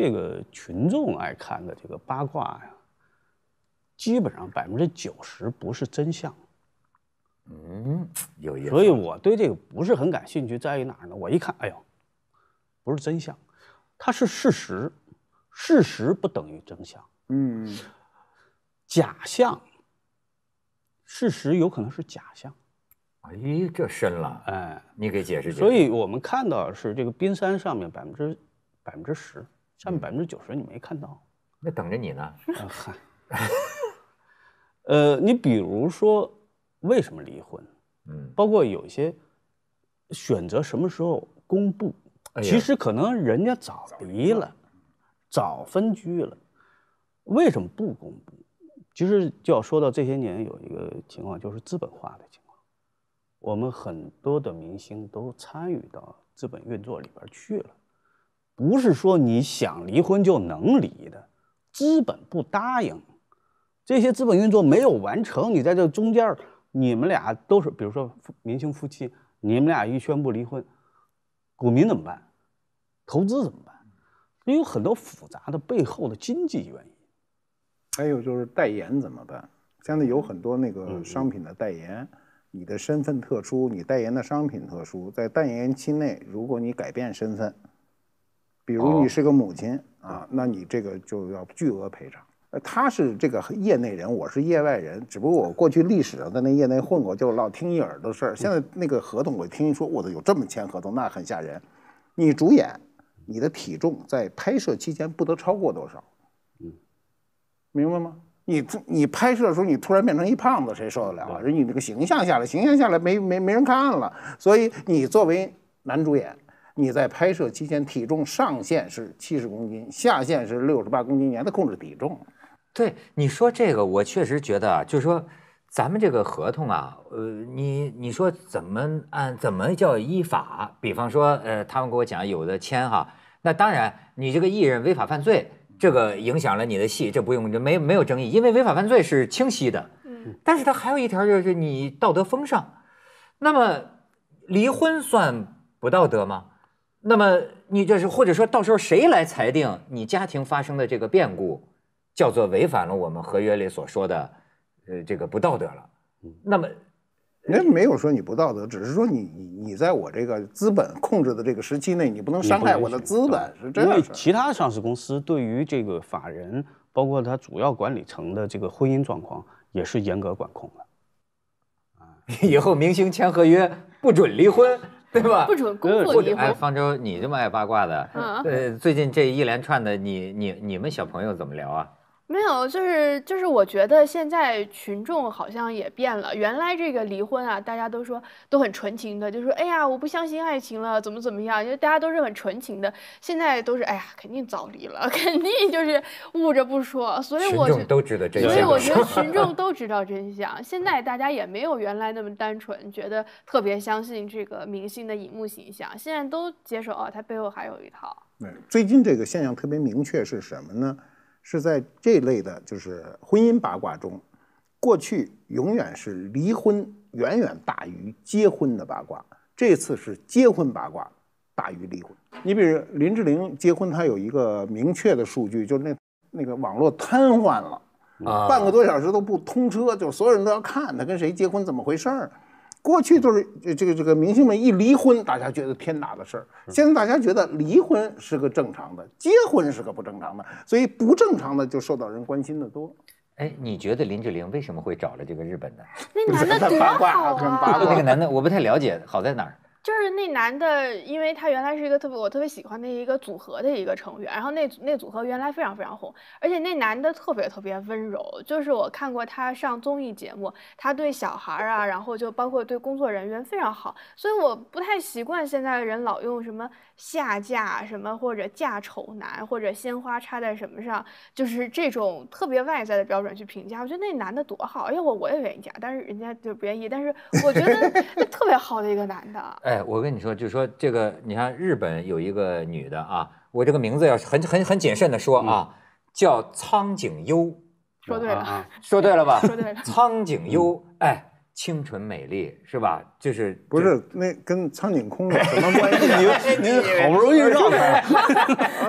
这个群众爱看的这个八卦呀，基本上百分之九十不是真相。嗯，有意思。所以我对这个不是很感兴趣，在于哪儿呢？我一看，哎呦，不是真相，它是事实，事实不等于真相。嗯，假象，事实有可能是假象。哎，这深了。哎，你给解释解释。所以我们看到是这个冰山上面百分之百分之十。下面百分之九十你没看到，那等着你呢。呃，你比如说，为什么离婚？嗯，包括有些选择什么时候公布，其实可能人家早离了，早分居了，为什么不公布？其实就要说到这些年有一个情况，就是资本化的情况，我们很多的明星都参与到资本运作里边去了。不是说你想离婚就能离的，资本不答应，这些资本运作没有完成。你在这中间，你们俩都是，比如说明星夫妻，你们俩一宣布离婚，股民怎么办？投资怎么办？有很多复杂的背后的经济原因。还有就是代言怎么办？现在有很多那个商品的代言，你的身份特殊，你代言的商品特殊，在代言期内，如果你改变身份。比如你是个母亲啊，那你这个就要巨额赔偿。他是这个业内人，我是业外人。只不过我过去历史上在那业内混，过，就老听一耳朵事儿。现在那个合同，我听说我的有这么签合同，那很吓人。你主演，你的体重在拍摄期间不得超过多少？嗯，明白吗？你你拍摄的时候，你突然变成一胖子，谁受得了？啊？人你这个形象下来，形象下来没没没人看了。所以你作为男主演。你在拍摄期间体重上限是七十公斤，下限是六十八公斤，你得控制体重。对你说这个，我确实觉得啊，就是说，咱们这个合同啊，呃，你你说怎么按怎么叫依法？比方说，呃，他们给我讲有的签哈，那当然你这个艺人违法犯罪，这个影响了你的戏，这不用没没有争议，因为违法犯罪是清晰的。嗯，但是他还有一条就是你道德风尚，那么离婚算不道德吗？那么你就是，或者说到时候谁来裁定你家庭发生的这个变故，叫做违反了我们合约里所说的，呃，这个不道德了。那么人家没有说你不道德，只是说你你你在我这个资本控制的这个时期内，你不能伤害我的资本，是真实的。其他上市公司对于这个法人，包括他主要管理层的这个婚姻状况，也是严格管控的。啊，以后明星签合约不准离婚。对吧？不准公布离婚。哎，方舟，你这么爱八卦的，呃，最近这一连串的，你你你们小朋友怎么聊啊？没有，就是就是，我觉得现在群众好像也变了。原来这个离婚啊，大家都说都很纯情的，就说哎呀，我不相信爱情了，怎么怎么样？就大家都是很纯情的。现在都是哎呀，肯定早离了，肯定就是捂着不说。所以群都知道真相，所以我觉得群众 都知道真相。现在大家也没有原来那么单纯，觉得特别相信这个明星的荧幕形象。现在都接受哦，他背后还有一套。最近这个现象特别明确是什么呢？是在这类的，就是婚姻八卦中，过去永远是离婚远远大于结婚的八卦，这次是结婚八卦大于离婚。你比如林志玲结婚，她有一个明确的数据，就是那那个网络瘫痪了，半个多小时都不通车，就所有人都要看她跟谁结婚怎么回事儿。过去都是这个这个明星们一离婚，大家觉得天大的事儿。现在大家觉得离婚是个正常的，结婚是个不正常的，所以不正常的就受到人关心的多。哎，你觉得林志玲为什么会找了这个日本的？那个男的 多好？那个男的我不太了解，好在哪儿？就是那男的，因为他原来是一个特别我特别喜欢的一个组合的一个成员，然后那那组合原来非常非常红，而且那男的特别特别温柔。就是我看过他上综艺节目，他对小孩啊，然后就包括对工作人员非常好，所以我不太习惯现在的人老用什么下嫁什么或者嫁丑男或者鲜花插在什么上，就是这种特别外在的标准去评价。我觉得那男的多好，要我我也愿意嫁，但是人家就不愿意。但是我觉得 特别好的一个男的。我跟你说，就说这个，你看日本有一个女的啊，我这个名字要很很很谨慎的说啊，叫苍井优。说对了啊，说对了吧？说对了。苍井优，哎，清纯美丽是吧？就是不是那跟苍井空有什么关系？您 您好不容易绕开，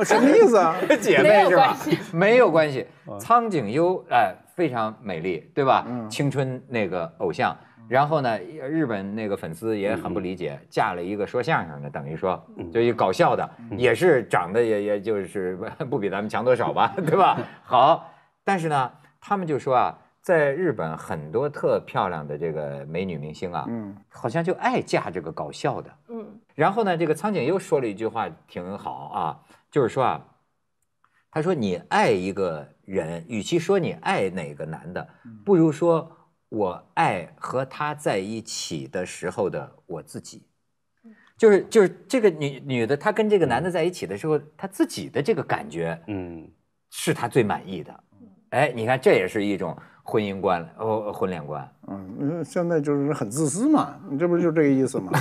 什么意思啊？姐妹是吧？没有关系。苍井优，哎，非常美丽，对吧？嗯。青春那个偶像。然后呢，日本那个粉丝也很不理解，嫁了一个说相声的，等于说就一搞笑的，也是长得也也就是 不比咱们强多少吧，对吧？好，但是呢，他们就说啊，在日本很多特漂亮的这个美女明星啊，好像就爱嫁这个搞笑的。嗯。然后呢，这个苍井又说了一句话挺好啊，就是说啊，他说你爱一个人，与其说你爱哪个男的，不如说。我爱和他在一起的时候的我自己，就是就是这个女女的，她跟这个男的在一起的时候，她自己的这个感觉，嗯，是她最满意的。哎，你看，这也是一种。婚姻观哦，婚恋观，嗯现在就是很自私嘛，你这不就这个意思吗？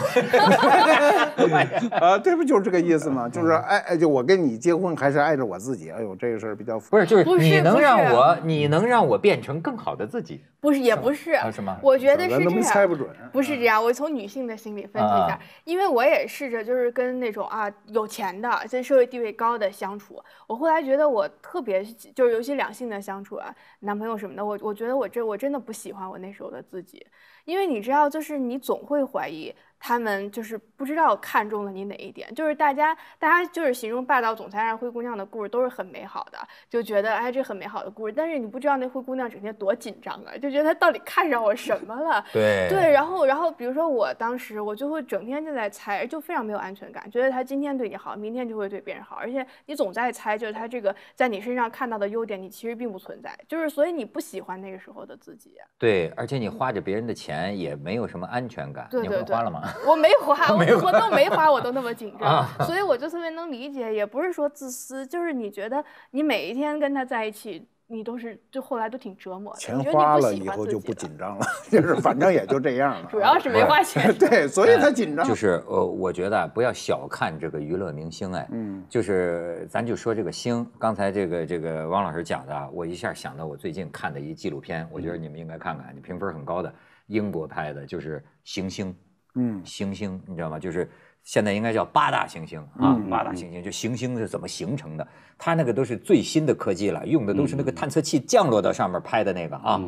啊，这不就是这个意思吗？就是爱，哎，就我跟你结婚还是爱着我自己？哎呦，这个事儿比较不是就是你能让我，你能让我变成更好的自己？不是也不是，什么？我觉得是这样，不是这样。我从女性的心理分析一下，因为我也试着就是跟那种啊有钱的，在社会地位高的相处，我后来觉得我特别就是尤其两性的相处啊，男朋友什么的，我我。觉得我这我真的不喜欢我那时候的自己，因为你知道，就是你总会怀疑。他们就是不知道看中了你哪一点，就是大家，大家就是形容霸道总裁爱上灰姑娘的故事都是很美好的，就觉得哎，这很美好的故事。但是你不知道那灰姑娘整天多紧张啊，就觉得她到底看上我什么了？对对，然后然后比如说我当时，我就会整天就在猜，就非常没有安全感，觉得她今天对你好，明天就会对别人好，而且你总在猜，就是她这个在你身上看到的优点，你其实并不存在，就是所以你不喜欢那个时候的自己。对，而且你花着别人的钱也没有什么安全感，你会花了吗？我没花，我 我都没花，我都那么紧张，所以我就特别能理解，也不是说自私，就是你觉得你每一天跟他在一起，你都是就后来都挺折磨的。钱花了以后就不紧张了，就是反正也就这样了。主要是没花钱。对，所以他紧张。就是呃，我觉得不要小看这个娱乐明星，哎，嗯，就是咱就说这个星，刚才这个这个汪老师讲的，我一下想到我最近看的一纪录片，我觉得你们应该看看，你评分很高的英国拍的，就是《行星》。嗯，行星你知道吗？就是现在应该叫八大行星啊，八大行星就行星是怎么形成的？它那个都是最新的科技了，用的都是那个探测器降落到上面拍的那个啊。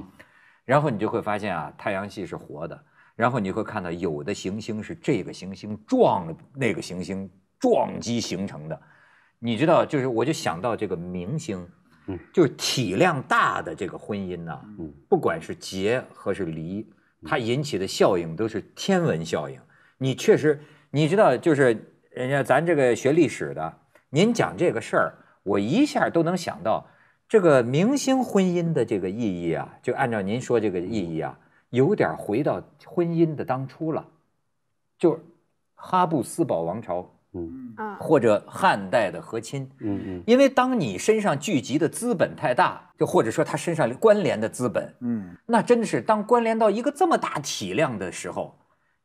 然后你就会发现啊，太阳系是活的。然后你会看到有的行星是这个行星撞那个行星撞击形成的。你知道，就是我就想到这个明星，嗯，就是体量大的这个婚姻呢，嗯，不管是结和是离。它引起的效应都是天文效应，你确实，你知道，就是人家咱这个学历史的，您讲这个事儿，我一下都能想到，这个明星婚姻的这个意义啊，就按照您说这个意义啊，有点回到婚姻的当初了，就哈布斯堡王朝。嗯嗯或者汉代的和亲，嗯嗯，因为当你身上聚集的资本太大，就或者说他身上关联的资本，嗯，那真的是当关联到一个这么大体量的时候，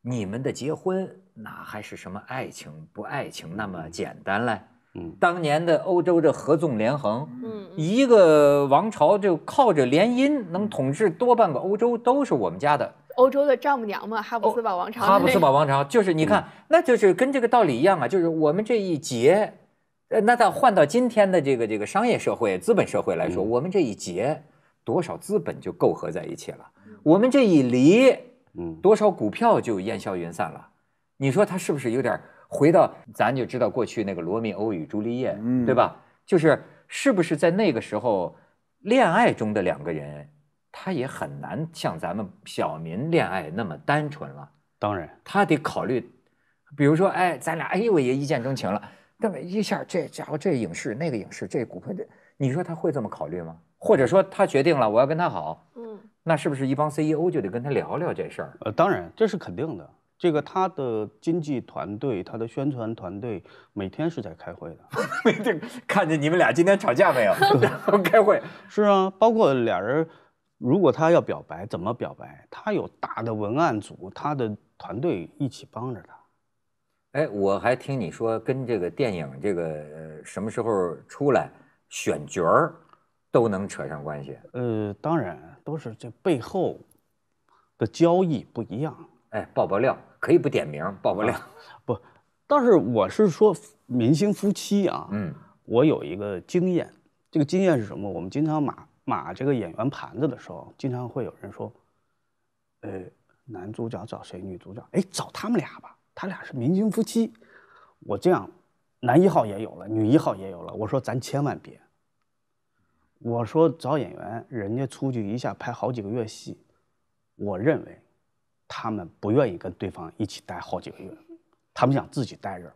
你们的结婚哪还是什么爱情不爱情那么简单嘞？嗯，当年的欧洲这合纵连横，嗯，一个王朝就靠着联姻能统治多半个欧洲，都是我们家的。欧洲的丈母娘嘛，哈布斯堡王朝。哈布斯堡王朝就是你看，那就是跟这个道理一样啊，就是我们这一结，呃，那到换到今天的这个这个商业社会、资本社会来说，我们这一结，多少资本就勾合在一起了；我们这一离，嗯，多少股票就烟消云散了。你说他是不是有点回到咱就知道过去那个罗密欧与朱丽叶，对吧？就是是不是在那个时候恋爱中的两个人？他也很难像咱们小民恋爱那么单纯了。当然，他得考虑，比如说，哎，咱俩，哎呦，我也一见钟情了。那么一下，这家伙这影视、那个影视、这股票，这，你说他会这么考虑吗？或者说，他决定了我要跟他好，嗯，那是不是一帮 CEO 就得跟他聊聊这事儿？呃，当然，这是肯定的。这个他的经济团队、他的宣传团队每天是在开会的，每 天看见你们俩今天吵架没有？然 后开会是啊，包括俩人。如果他要表白，怎么表白？他有大的文案组，他的团队一起帮着他。哎，我还听你说跟这个电影这个什么时候出来、选角儿都能扯上关系。呃，当然都是这背后的交易不一样。哎，爆爆料可以不点名，爆爆料不。但是我是说明星夫妻啊，嗯，我有一个经验，这个经验是什么？我们经常马。码这个演员盘子的时候，经常会有人说：“呃，男主角找谁？女主角哎，找他们俩吧，他俩是明星夫妻。”我这样，男一号也有了，女一号也有了。我说咱千万别。我说找演员，人家出去一下拍好几个月戏，我认为他们不愿意跟对方一起待好几个月，他们想自己待着。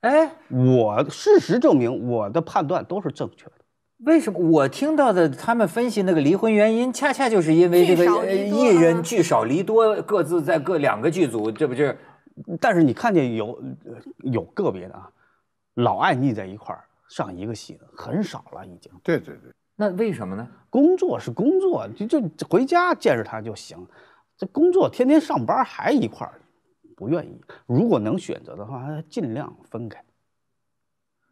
哎，我事实证明我的判断都是正确的。为什么我听到的他们分析那个离婚原因，恰恰就是因为这个艺人聚少离多，各自在各两个剧组，这不就？但是你看见有有个别的啊，老爱腻在一块儿上一个戏的很少了，已经。对对对。那为什么呢？工作是工作，就就回家见着他就行。这工作天天上班还一块儿，不愿意。如果能选择的话，尽量分开，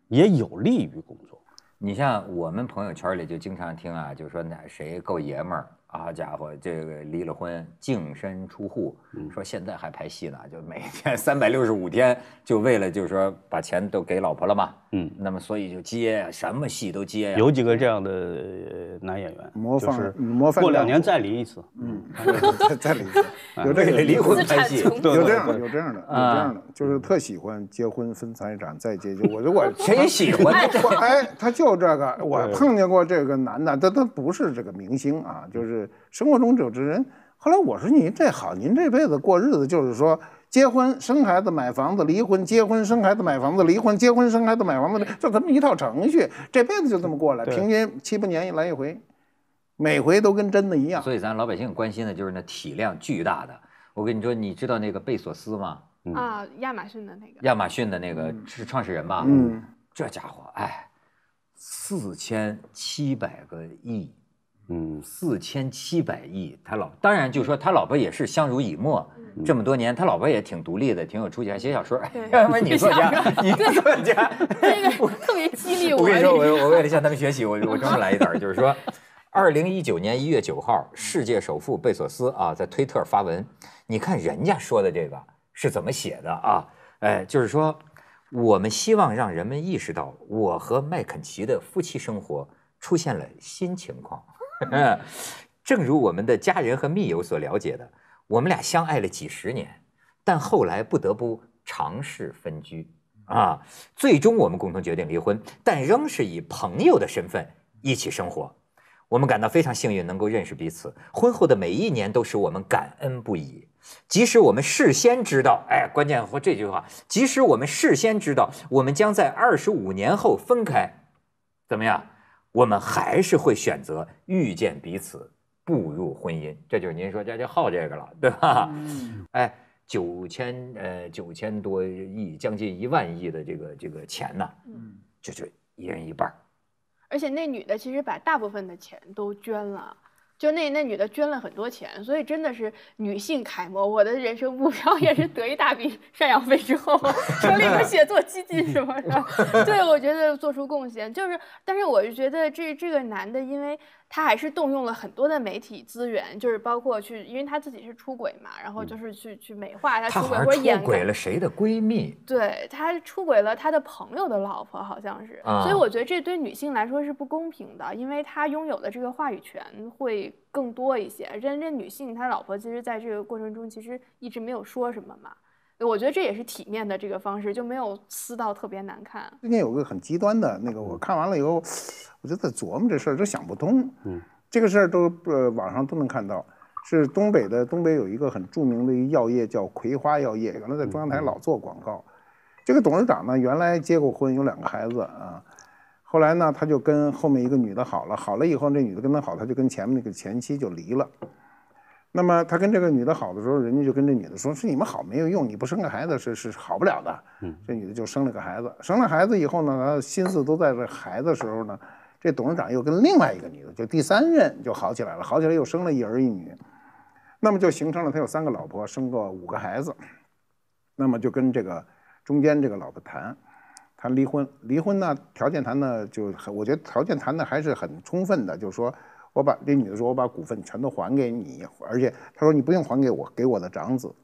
也有利于工作。你像我们朋友圈里就经常听啊，就说那谁够爷们儿。好家伙，这个离了婚净身出户，说现在还拍戏呢，就每天三百六十五天，就为了就是说把钱都给老婆了吧。嗯，那么所以就接呀，什么戏都接呀。有几个这样的男演员，就是过两年再离一次，嗯，再再离一次，有这个离婚拍戏，有这样的，有这样的，有这样的，就是特喜欢结婚分财产再结。就我如果 谁喜欢，哎，他就这个，我碰见过这个男的，他他不是这个明星啊，就是。生活中有这人，后来我说您这好，您这辈子过日子就是说，结婚生孩子买房子，离婚结婚生孩子买房子离婚结婚生孩子买房子，就这么一套程序，这辈子就这么过来，平均七八年一来一回，每回都跟真的一样。所以咱老百姓关心的就是那体量巨大的。我跟你说，你知道那个贝索斯吗？啊，亚马逊的那个。亚马逊的那个是创始人吧？嗯，这家伙哎，四千七百个亿。嗯，四千七百亿。他老当然就说他老婆也是相濡以沫，这么多年他老婆也挺独立的，挺有出息，还写小说，要不女作家，女 作家。这个特别激励我。我跟你说，我我为了向他们学习，我我专门来一段，就是说，二零一九年一月九号，世界首富贝索斯啊，在推特发文，你看人家说的这个是怎么写的啊？哎，就是说，我们希望让人们意识到，我和麦肯齐的夫妻生活出现了新情况。嗯，正如我们的家人和密友所了解的，我们俩相爱了几十年，但后来不得不尝试分居。啊，最终我们共同决定离婚，但仍是以朋友的身份一起生活。我们感到非常幸运能够认识彼此。婚后的每一年都使我们感恩不已。即使我们事先知道，哎，关键说这句话，即使我们事先知道，我们将在二十五年后分开，怎么样？我们还是会选择遇见彼此，步入婚姻。这就是您说这就好这个了，对吧？哎，九千呃九千多亿，将近一万亿的这个这个钱呢，嗯，就是一人一半。而且那女的其实把大部分的钱都捐了。就那那女的捐了很多钱，所以真的是女性楷模。我的人生目标也是得一大笔赡养费之后，成立个写作基金什么的。对，我觉得做出贡献就是，但是我就觉得这这个男的，因为。他还是动用了很多的媒体资源，就是包括去，因为他自己是出轨嘛，然后就是去去美化他出轨，或者演出轨了谁的闺蜜，对他出轨了他的朋友的老婆好像是，所以我觉得这对女性来说是不公平的，因为他拥有的这个话语权会更多一些。人家女性，他老婆其实在这个过程中其实一直没有说什么嘛。我觉得这也是体面的这个方式，就没有撕到特别难看。最近有个很极端的那个，我看完了以后，我就在琢磨这事儿，就想不通。嗯，这个事儿都呃网上都能看到，是东北的。东北有一个很著名的药业叫葵花药业，原来在中央台老做广告。这个董事长呢，原来结过婚，有两个孩子啊。后来呢，他就跟后面一个女的好了，好了以后，那女的跟他好，他就跟前面那个前妻就离了。那么他跟这个女的好的时候，人家就跟这女的说：“是你们好没有用，你不生个孩子是是好不了的。”这女的就生了个孩子。生了孩子以后呢，她心思都在这孩子时候呢。这董事长又跟另外一个女的，就第三任，就好起来了。好起来又生了一儿一女，那么就形成了他有三个老婆，生过五个孩子。那么就跟这个中间这个老婆谈，谈离婚，离婚呢条件谈的就，我觉得条件谈的还是很充分的，就是说。我把这女的说，我把股份全都还给你，而且她说你不用还给我，给我的长子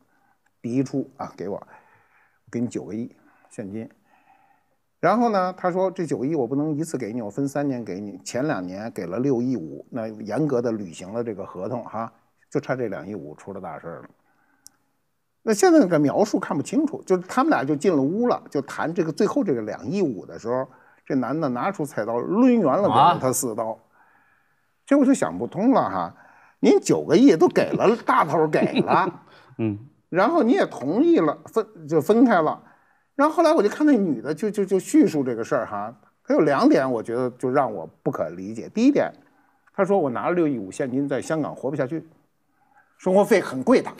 嫡出啊，给我，给你九个亿现金。然后呢，她说这九个亿我不能一次给你，我分三年给你，前两年给了六亿五，那严格的履行了这个合同哈，就差这两亿五出了大事了。那现在那个描述看不清楚，就是他们俩就进了屋了，就谈这个最后这个两亿五的时候，这男的拿出菜刀抡圆了给了他四刀。这我就想不通了哈，您九个亿都给了大头，给了，嗯，然后你也同意了，分就分开了，然后后来我就看那女的就就就叙述这个事儿哈，她有两点我觉得就让我不可理解，第一点，她说我拿了六亿五现金在香港活不下去。生活费很贵的，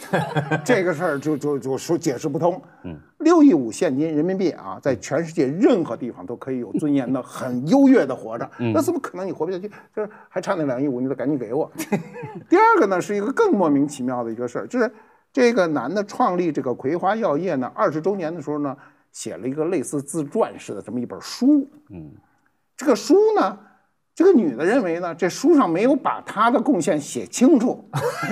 这个事儿就就就说解释不通。嗯，六亿五现金人民币啊，在全世界任何地方都可以有尊严的、很优越的活着，那怎么可能你活不下去？就是还差那两亿五，你得赶紧给我。第二个呢，是一个更莫名其妙的一个事儿，就是这个男的创立这个葵花药业呢，二十周年的时候呢，写了一个类似自传式的这么一本书。嗯，这个书呢。这个女的认为呢，这书上没有把她的贡献写清楚，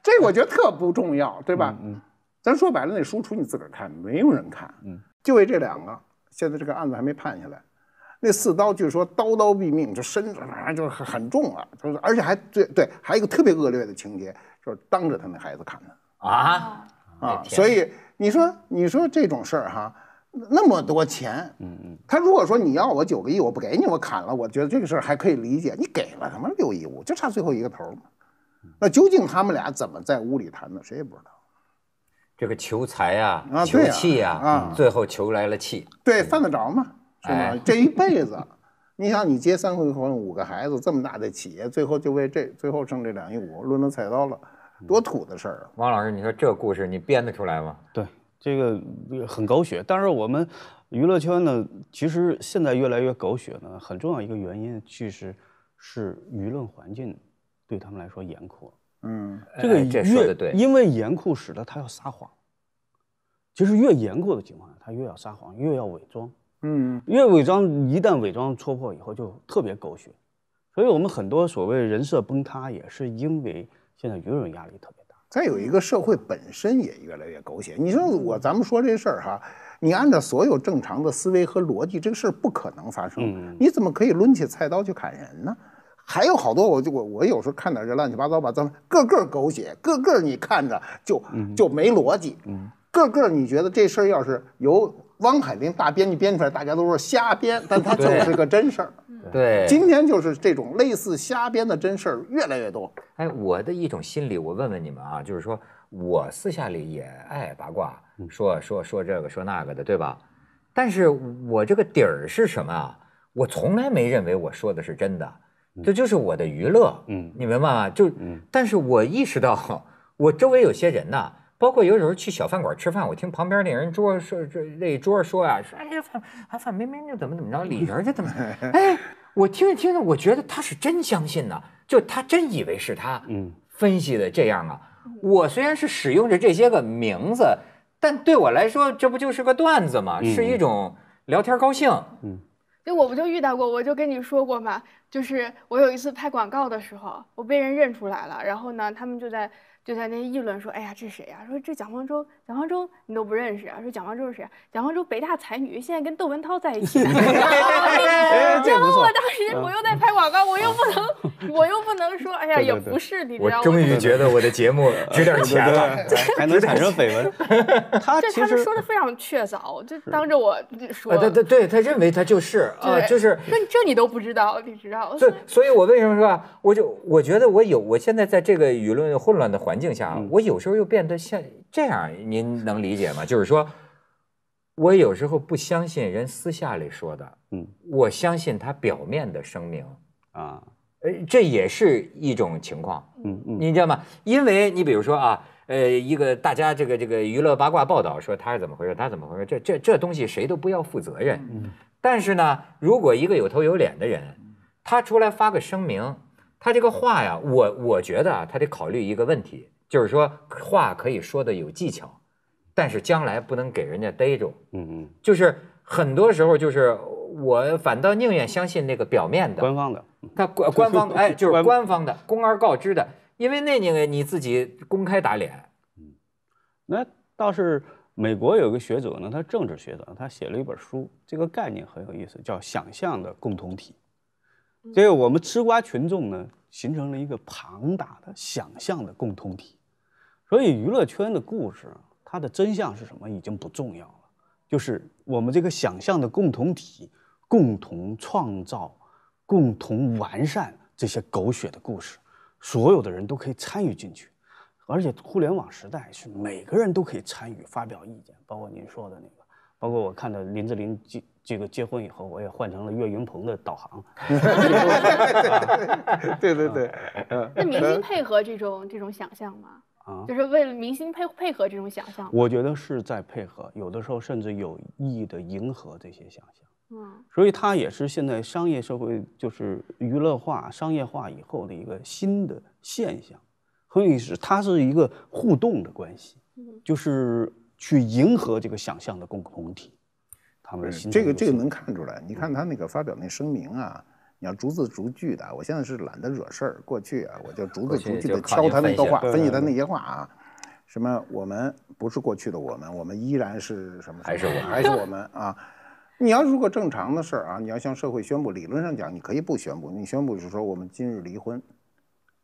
这我觉得特不重要，对吧？嗯，咱说白了，那书除你自个儿看，没有人看。嗯，就为这两个，现在这个案子还没判下来，那四刀据说刀刀毙命，这身子啊就是很重啊，就是而且还对对，还有一个特别恶劣的情节，就是当着他那孩子看的啊啊，所以你说你说这种事儿哈。那么多钱，嗯嗯，他如果说你要我九个亿，我不给你，我砍了，我觉得这个事儿还可以理解。你给了他妈六亿五，就差最后一个头那究竟他们俩怎么在屋里谈的，谁也不知道。这个求财啊求气呀，最后求来了气。对，犯得着吗？是吗？这一辈子，你想你结三回婚，五个孩子，这么大的企业，最后就为这，最后剩这两亿五，抡了菜刀了，多土的事儿啊！王老师，你说这故事你编得出来吗？对。这个很狗血，但是我们娱乐圈呢，其实现在越来越狗血呢，很重要一个原因，其实，是舆论环境对他们来说严酷。嗯，这个越因为严酷，使得他要撒谎。其实越严酷的情况下，他越要撒谎，越要伪装。嗯，越伪装，一旦伪装戳破以后，就特别狗血。所以我们很多所谓人设崩塌，也是因为现在舆论压力特别。再有一个社会本身也越来越狗血。你说我咱们说这事儿哈，你按照所有正常的思维和逻辑，这个事儿不可能发生。你怎么可以抡起菜刀去砍人呢？还有好多，我就我我有时候看点这乱七八糟吧，咱们个个狗血，个个你看着就就没逻辑。个个你觉得这事儿要是由汪海林大编辑编出来，大家都说瞎编，但他就是个真事儿。对，今天就是这种类似瞎编的真事儿越来越多。哎，我的一种心理，我问问你们啊，就是说，我私下里也爱八卦，说说说这个说那个的，对吧？但是我这个底儿是什么啊？我从来没认为我说的是真的，这就是我的娱乐。嗯，你们嘛，就，但是我意识到，我周围有些人呢。包括有时候去小饭馆吃饭，我听旁边那人桌说，这那桌说啊，说哎呀范，范冰冰就怎么怎么着，李云就怎么，哎，我听着听着，我觉得他是真相信呢，就他真以为是他，嗯，分析的这样啊。我虽然是使用着这些个名字，但对我来说，这不就是个段子嘛，是一种聊天高兴。嗯，那我不就遇到过，我就跟你说过嘛，就是我有一次拍广告的时候，我被人认出来了，然后呢，他们就在。就在那议论说，哎呀，这谁呀？说这蒋方舟，蒋方舟你都不认识啊？说蒋方舟是谁？蒋方舟北大才女，现在跟窦文涛在一起。后我当时我又在拍广告，我又不能，我又不能说，哎呀，也不是，你知道吗？我终于觉得我的节目 值点钱了，还能产生绯闻。他其实说的非常确凿，就当着我说。对对对，他认为他就是啊，就是。那这你都不知道，你知道对，所以我为什么说，我就我觉得我有，我现在在这个舆论混乱的环。环境下，我有时候又变得像这样，您能理解吗？就是说，我有时候不相信人私下里说的，我相信他表面的声明啊，呃，这也是一种情况。嗯嗯，你知道吗？因为你比如说啊，呃，一个大家这个这个娱乐八卦报道说他是怎么回事，他怎么回事，这这这东西谁都不要负责任。嗯，但是呢，如果一个有头有脸的人，他出来发个声明。他这个话呀，我我觉得啊，他得考虑一个问题，就是说话可以说的有技巧，但是将来不能给人家逮住。嗯嗯，就是很多时候，就是我反倒宁愿相信那个表面的、官方的。他官方哎，就是官方的、公而告之的，因为那那个你自己公开打脸。嗯，那倒是美国有个学者呢，他政治学者，他写了一本书，这个概念很有意思，叫“想象的共同体”。这个我们吃瓜群众呢，形成了一个庞大的想象的共同体，所以娱乐圈的故事，它的真相是什么已经不重要了，就是我们这个想象的共同体，共同创造、共同完善这些狗血的故事，所有的人都可以参与进去，而且互联网时代是每个人都可以参与发表意见，包括您说的那个，包括我看的林志玲记。这个结婚以后，我也换成了岳云鹏的导航。对对对，那明星配合这种这种想象吗？啊，就是为了明星配配合这种想象，我觉得是在配合，有的时候甚至有意的迎合这些想象。嗯，所以它也是现在商业社会就是娱乐化、商业化以后的一个新的现象。所以是，它是一个互动的关系，就是去迎合这个想象的共同体。这个这个能看出来，你看他那个发表那声明啊，你要逐字逐句的。我现在是懒得惹事儿，过去啊，我就逐字逐句的敲他那个话，分析他那些话啊。什么我们不是过去的我们，我们依然是什么？还是我，还是我们啊？你要如果正常的事儿啊，你要向社会宣布，理论上讲你可以不宣布，你宣布就是说我们今日离婚。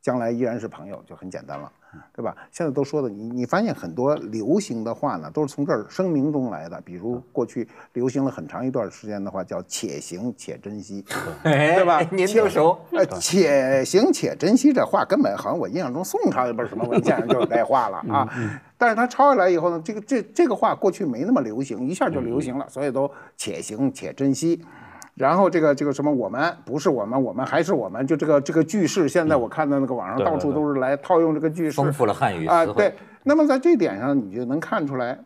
将来依然是朋友，就很简单了，对吧？现在都说的，你你发现很多流行的话呢，都是从这儿声明中来的。比如过去流行了很长一段时间的话，叫“且行且珍惜”，对吧？您就熟。呃，“且行且珍惜”这话根本好像我印象中宋朝也不是什么文献就有这话了啊，但是他抄下来以后呢，这个这这个话过去没那么流行，一下就流行了，所以都“且行且珍惜”。然后这个这个什么我们不是我们，我们还是我们，就这个这个句式。现在我看到那个网上到处都是来套用这个句式，丰富了汉语啊。对。那么在这点上，你就能看出来，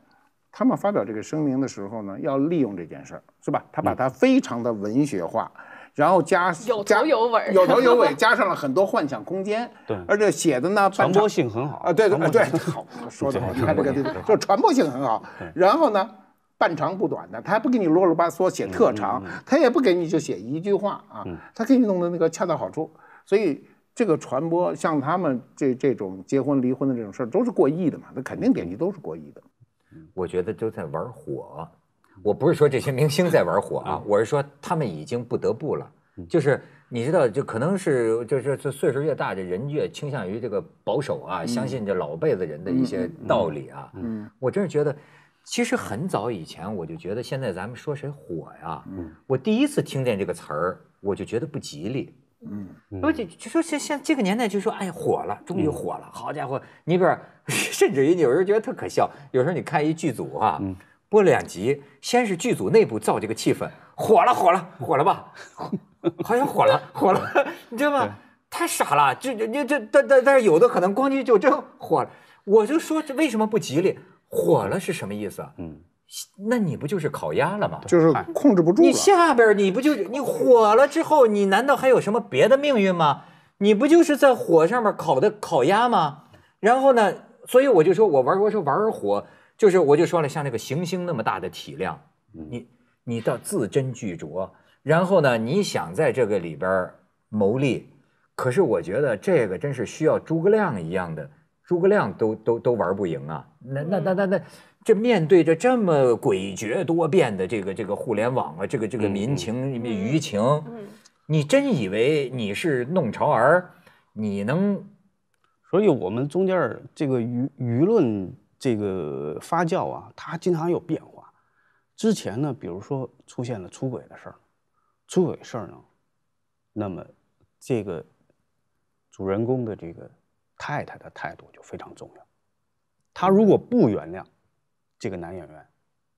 他们发表这个声明的时候呢，要利用这件事儿，是吧？他把它非常的文学化，然后加有头有尾，有头有尾，加上了很多幻想空间。对。而且写的呢，传播性很好啊。对对对，好说得好，你看这个，对，就传播性很好。然后呢？半长不短的，他还不给你啰啰巴嗦写特长，他也不给你就写一句话啊，他给你弄的那个恰到好处。所以这个传播，像他们这这种结婚离婚的这种事儿，都是过亿的嘛，那肯定点击都是过亿的。我觉得都在玩火，我不是说这些明星在玩火啊，我是说他们已经不得不了。就是你知道，就可能是，就是岁数越大，这人越倾向于这个保守啊，相信这老辈子人的一些道理啊。嗯，我真是觉得。其实很早以前我就觉得，现在咱们说谁火呀？嗯，我第一次听见这个词儿，我就觉得不吉利。嗯，而且就说现现这个年代，就说哎呀火了，终于火了，好家伙！你比如，甚至于有时候觉得特可笑。有时候你看一剧组啊，播两集，先是剧组内部造这个气氛，火了火了火了吧？好像火了火了，你知道吗？太傻了！这这这但但但是有的可能光剧就真火了。我就说这为什么不吉利？火了是什么意思？嗯，那你不就是烤鸭了吗？就是控制不住了。你下边你不就你火了之后，你难道还有什么别的命运吗？你不就是在火上面烤的烤鸭吗？然后呢，所以我就说我玩我说玩火，就是我就说了，像那个行星那么大的体量，你你到字斟句酌，然后呢，你想在这个里边谋利，可是我觉得这个真是需要诸葛亮一样的。诸葛亮都都都玩不赢啊！那那那那那，这面对着这么诡谲多变的这个这个互联网啊，这个这个民情、什么舆情，你真以为你是弄潮儿？你能？所以我们中间这个舆舆论这个发酵啊，它经常有变化。之前呢，比如说出现了出轨的事儿，出轨事儿呢，那么这个主人公的这个。太太的态度就非常重要，他如果不原谅，这个男演员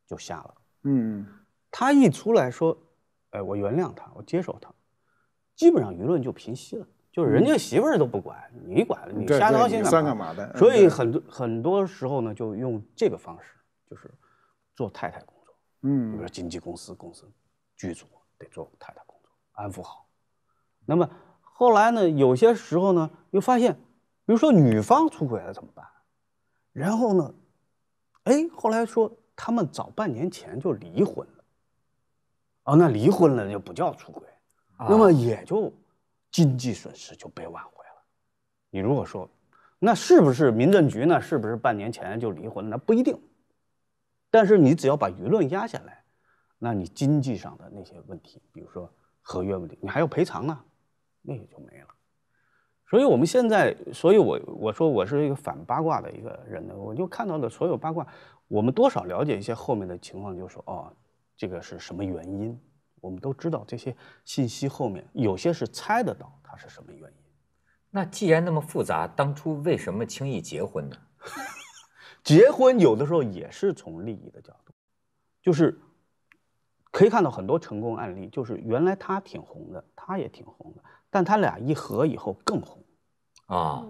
就下了。嗯，他一出来说，哎，我原谅他，我接受他，基本上舆论就平息了。就是人家媳妇儿都不管，你管你瞎操心算干嘛的？所以很多很多时候呢，就用这个方式，就是做太太工作。嗯，比如说经纪公司、公司、剧组得做太太工作，安抚好。那么后来呢，有些时候呢，又发现。比如说女方出轨了怎么办？然后呢？哎，后来说他们早半年前就离婚了。哦，那离婚了就不叫出轨，那么也就经济损失就被挽回了。你如果说，那是不是民政局呢？是不是半年前就离婚了？那不一定。但是你只要把舆论压下来，那你经济上的那些问题，比如说合约问题，你还要赔偿呢，那也就没了。所以我们现在，所以我我说我是一个反八卦的一个人呢。我就看到的所有八卦，我们多少了解一些后面的情况，就说哦，这个是什么原因？我们都知道这些信息后面有些是猜得到它是什么原因。那既然那么复杂，当初为什么轻易结婚呢？结婚有的时候也是从利益的角度，就是可以看到很多成功案例，就是原来他挺红的，他也挺红的，但他俩一合以后更红。啊，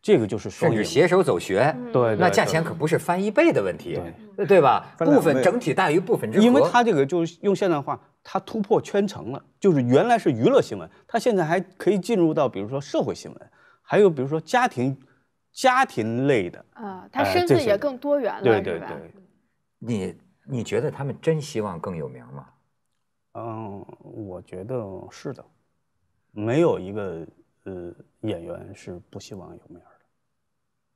这个就是说，甚至携手走学，对，那价钱可不是翻一倍的问题，对对吧？部分整体大于部分之和，因为它这个就是用现代化，它突破圈层了，就是原来是娱乐新闻，它现在还可以进入到比如说社会新闻，还有比如说家庭、家庭类的啊，它身份也更多元了，对对对。你你觉得他们真希望更有名吗？嗯，我觉得是的，没有一个。呃演员是不希望有面的。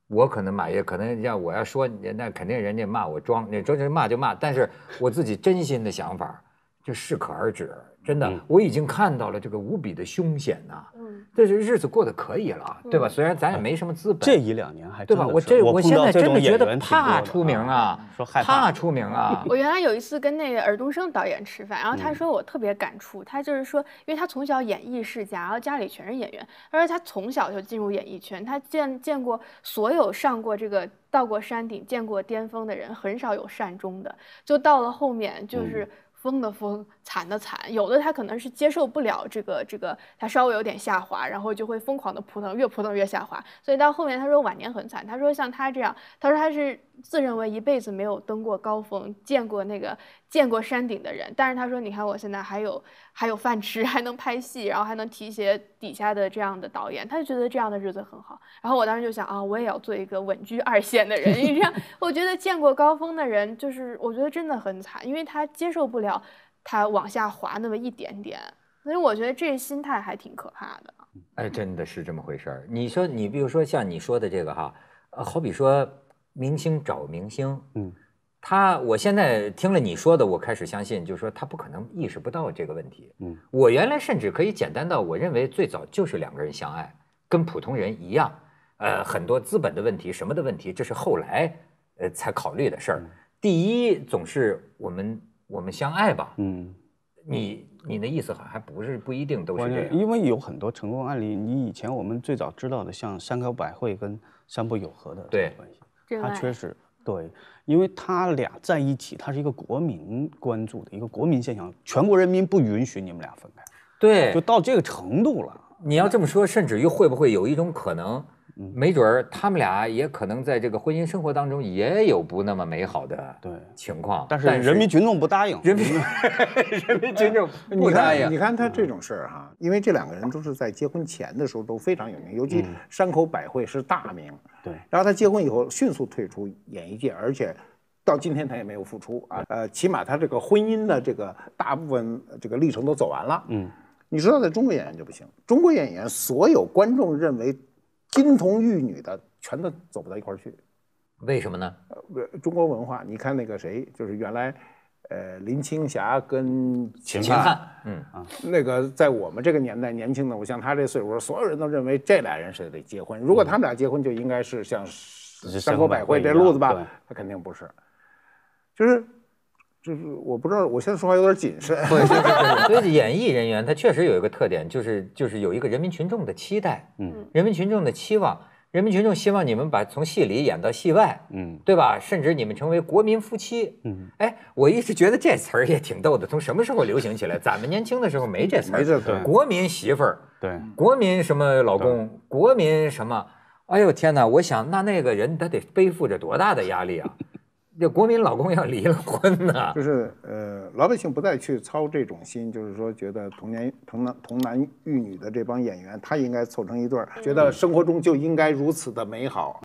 我可能马也，可能要我要说，那肯定人家骂我装，那周就骂就骂。但是我自己真心的想法。就适可而止，真的，我已经看到了这个无比的凶险呐。嗯，但是日子过得可以了，对吧？虽然咱也没什么资本，这一两年还对吧？我这我现在真的觉得怕出名啊，说害怕出名啊。我原来有一次跟那个尔冬升导演吃饭，然后他说我特别感触，他就是说，因为他从小演艺世家，然后家里全是演员，他说他从小就进入演艺圈，他见见过所有上过这个到过山顶、见过巅峰的人，很少有善终的，就到了后面就是。风的风。惨的惨，有的他可能是接受不了这个这个，他稍微有点下滑，然后就会疯狂的扑腾，越扑腾越下滑。所以到后面他说晚年很惨。他说像他这样，他说他是自认为一辈子没有登过高峰，见过那个见过山顶的人。但是他说，你看我现在还有还有饭吃，还能拍戏，然后还能提携底下的这样的导演，他就觉得这样的日子很好。然后我当时就想啊，我也要做一个稳居二线的人。这样 我觉得见过高峰的人，就是我觉得真的很惨，因为他接受不了。他往下滑那么一点点，所以我觉得这心态还挺可怕的。哎，真的是这么回事儿。你说，你比如说像你说的这个哈，呃，好比说明星找明星，嗯，他，我现在听了你说的，我开始相信，就是说他不可能意识不到这个问题。嗯，我原来甚至可以简单到我认为最早就是两个人相爱，跟普通人一样，呃，很多资本的问题、什么的问题，这是后来呃才考虑的事儿。第一，总是我们。我们相爱吧，嗯，你你的意思还还不是不一定都是这样，因为有很多成功案例。你以前我们最早知道的，像山口百惠跟三步友和的对关系，它确实对，因为他俩在一起，它是一个国民关注的一个国民现象，全国人民不允许你们俩分开，对，就到这个程度了。你要这么说，甚至于会不会有一种可能？没准儿他们俩也可能在这个婚姻生活当中也有不那么美好的对情况，但是人民群众不答应，人民 人民群众不答应。你看，你看他这种事儿哈，因为这两个人都是在结婚前的时候都非常有名，尤其山口百惠是大名，对。然后他结婚以后迅速退出演艺界，而且到今天他也没有复出啊。呃，起码他这个婚姻的这个大部分这个历程都走完了。嗯，你知道，在中国演员就不行，中国演员所有观众认为。金童玉女的全都走不到一块儿去，为什么呢？呃，中国文化，你看那个谁，就是原来，呃，林青霞跟秦汉，嗯啊，那个在我们这个年代，年轻的我像他这岁数，所有人都认为这俩人是得结婚。如果他们俩结婚，就应该是像《三国百会》这路子吧？他肯定不是，就是。就是我不知道，我现在说话有点谨慎。对对对，所以演艺人员他确实有一个特点，就是就是有一个人民群众的期待，嗯，人民群众的期望，人民群众希望你们把从戏里演到戏外，嗯，对吧？甚至你们成为国民夫妻，嗯，哎，我一直觉得这词儿也挺逗的，从什么时候流行起来？咱们年轻的时候没这词儿，没这词儿，国民媳妇儿，对，国民什么老公，国民什么，哎呦天哪，我想那那个人他得背负着多大的压力啊！这国民老公要离了婚呢，就是呃老百姓不再去操这种心，就是说觉得童年童男童男育女的这帮演员，他应该凑成一对儿，觉得生活中就应该如此的美好。